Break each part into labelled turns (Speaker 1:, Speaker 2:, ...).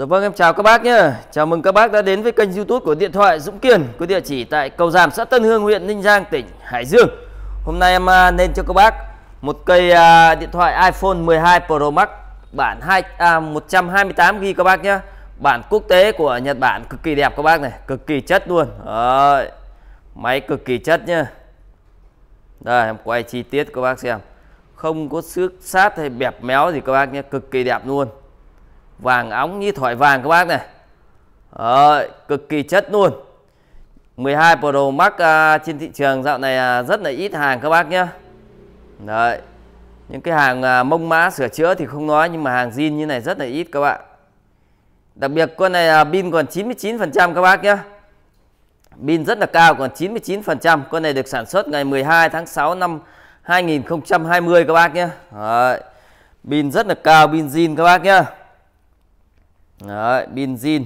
Speaker 1: Dạ vâng em chào các bác nhé Chào mừng các bác đã đến với kênh youtube của Điện thoại Dũng Kiên Có địa chỉ tại cầu Giảm xã Tân Hương huyện Ninh Giang tỉnh Hải Dương Hôm nay em à, nên cho các bác một cây à, điện thoại iPhone 12 Pro Max bản 2, à, 128GB các bác nhé Bản quốc tế của Nhật Bản cực kỳ đẹp các bác này Cực kỳ chất luôn À, máy cực kỳ chất nhé Đây em quay chi tiết các bác xem Không có xước sát hay bẹp méo gì các bác nhé Cực kỳ đẹp luôn vàng óng như thỏi vàng các bác này Đấy, ờ, cực kỳ chất luôn 12 Pro Max à, trên thị trường dạo này à, rất là ít hàng các bác nhé Đấy những cái hàng à, mông mã sửa chữa thì không nói nhưng mà hàng zin như này rất là ít các bạn đặc biệt con này à, pin còn 99% các bác nhé pin rất là cao còn 99% con này được sản xuất ngày 12 tháng 6 năm 2020 các bác nhé pin rất là cao pin zin các bác nhé Đấy, pin zin.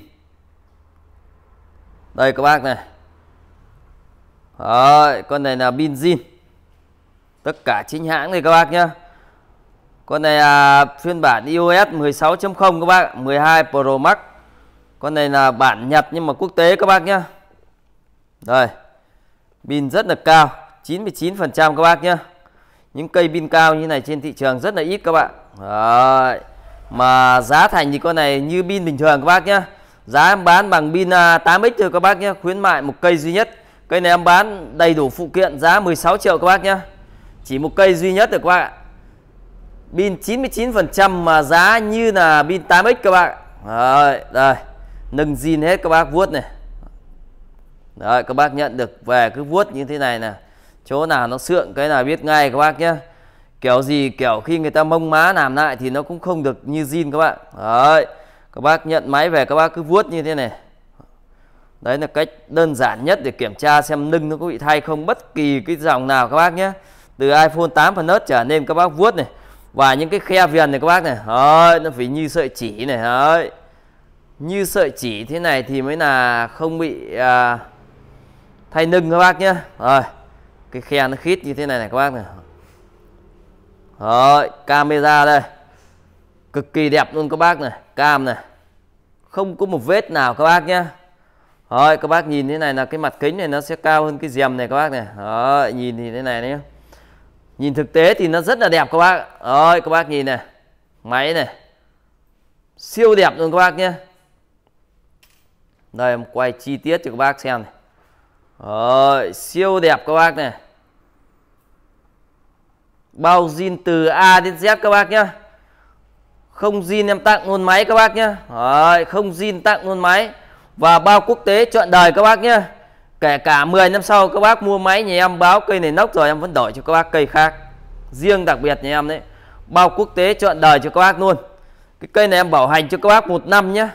Speaker 1: Đây các bác này. Đấy, con này là pin zin. Tất cả chính hãng này các bác nhá. Con này là phiên bản iOS 16.0 các bác, 12 Pro Max. Con này là bản Nhật nhưng mà quốc tế các bác nhá. Đây. Pin rất là cao, 99% các bác nhá. Những cây pin cao như này trên thị trường rất là ít các bạn. Đấy mà giá thành thì con này như pin bình thường các bác nhá, giá em bán bằng pin 8x à, thôi các bác nhé khuyến mại một cây duy nhất cây này em bán đầy đủ phụ kiện giá 16 triệu các bác nhé chỉ một cây duy nhất được các bác ạ pin 99% mà giá như là pin 8x các bạn, rồi đây nâng zin hết các bác vuốt này Đấy, các bác nhận được về cứ vuốt như thế này nè chỗ nào nó sượng cái nào biết ngay các bác nhé kiểu gì kiểu khi người ta mông má làm lại thì nó cũng không được như zin các bạn đấy các bác nhận máy về các bác cứ vuốt như thế này đấy là cách đơn giản nhất để kiểm tra xem nâng nó có bị thay không bất kỳ cái dòng nào các bác nhé từ iPhone 8 phần nớt trở nên các bác vuốt này và những cái khe viền này các bác này đấy, nó phải như sợi chỉ này đấy như sợi chỉ thế này thì mới là không bị à, thay nâng các bác nhé rồi cái khe nó khít như thế này này các bác này rồi, camera đây. Cực kỳ đẹp luôn các bác này, cam này. Không có một vết nào các bác nhá. Rồi, các bác nhìn thế này là cái mặt kính này nó sẽ cao hơn cái rèm này các bác này. Rồi, nhìn thì thế này nhé. Nhìn thực tế thì nó rất là đẹp các bác. Rồi, các bác nhìn này. Máy này. Siêu đẹp luôn các bác nhé. Đây em quay chi tiết cho các bác xem này. Rồi, siêu đẹp các bác này bao zin từ A đến Z các bác nhá không zin em tặng luôn máy các bác nhá Đấy, không zin tặng luôn máy và bao quốc tế chọn đời các bác nhá kể cả 10 năm sau các bác mua máy nhà em báo cây này nóc rồi em vẫn đổi cho các bác cây khác riêng đặc biệt nhà em đấy bao quốc tế chọn đời cho các bác luôn cái cây này em bảo hành cho các bác một năm nhá,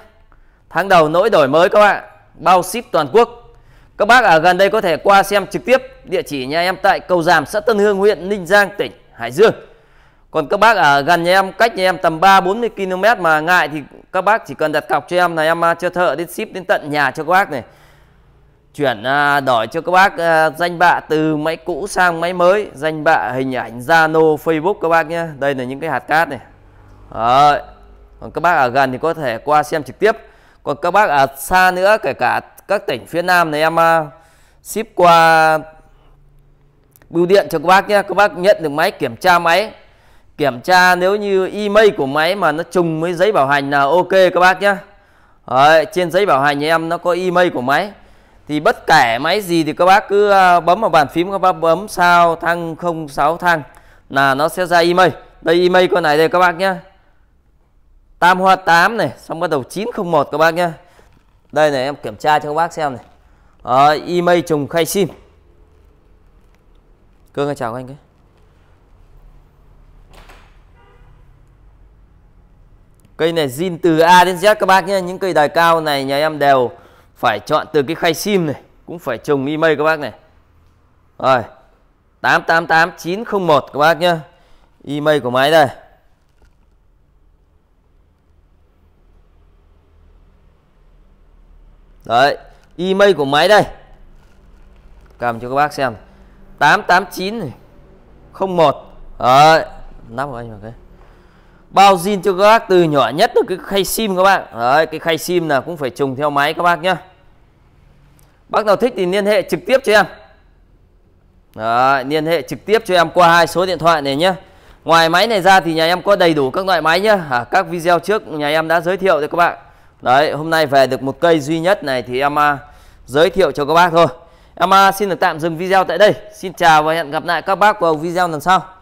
Speaker 1: tháng đầu nỗi đổi mới các bạn bao ship toàn quốc các bác ở gần đây có thể qua xem trực tiếp địa chỉ nhà em tại cầu Giàm xã Tân Hương huyện Ninh Giang tỉnh Hải Dương. Còn các bác ở à, gần nhà em, cách nhà em tầm 3 40 km mà ngại thì các bác chỉ cần đặt cọc cho em là em à, cho thợ đến ship đến tận nhà cho các bác này. Chuyển à, đổi cho các bác danh bạ từ máy cũ sang máy mới, danh bạ hình ảnh Zalo, Facebook các bác nhé. Đây là những cái hạt cát này. Đấy. Còn các bác ở gần thì có thể qua xem trực tiếp. Còn các bác ở xa nữa kể cả các tỉnh phía Nam này em ship qua bưu điện cho các bác nhé các bác nhận được máy kiểm tra máy kiểm tra nếu như email của máy mà nó trùng với giấy bảo hành là ok các bác nhé Đấy, trên giấy bảo hành nhà em nó có email của máy thì bất kể máy gì thì các bác cứ à, bấm vào bàn phím các bác bấm sao thăng 06 thăng là nó sẽ ra email đây email con này đây các bác nhé tam hoa 8 này xong bắt đầu 901 các bác nhé đây này em kiểm tra cho các bác xem này Đó, email trùng khai sim Cương ơi chào anh cái Cây này zin từ A đến Z các bác nhé Những cây đài cao này nhà em đều Phải chọn từ cái khay sim này Cũng phải trồng y mây các bác này Rồi 888901 các bác nhé email của máy đây Đấy, email của máy đây. Cầm cho các bác xem. 889 này 01 Đấy Nắp của anh vào cái Bao zin cho các bác từ nhỏ nhất được cái khay sim các bạn Đấy cái khay sim là cũng phải trùng theo máy các bác nhá Bác nào thích thì liên hệ trực tiếp cho em Đấy, liên hệ trực tiếp cho em qua hai số điện thoại này nhé Ngoài máy này ra thì nhà em có đầy đủ các loại máy nhá à, Các video trước nhà em đã giới thiệu rồi các bạn Đấy hôm nay về được một cây duy nhất này thì em à, giới thiệu cho các bác thôi Em à, xin được tạm dừng video tại đây. Xin chào và hẹn gặp lại các bác vào video lần sau.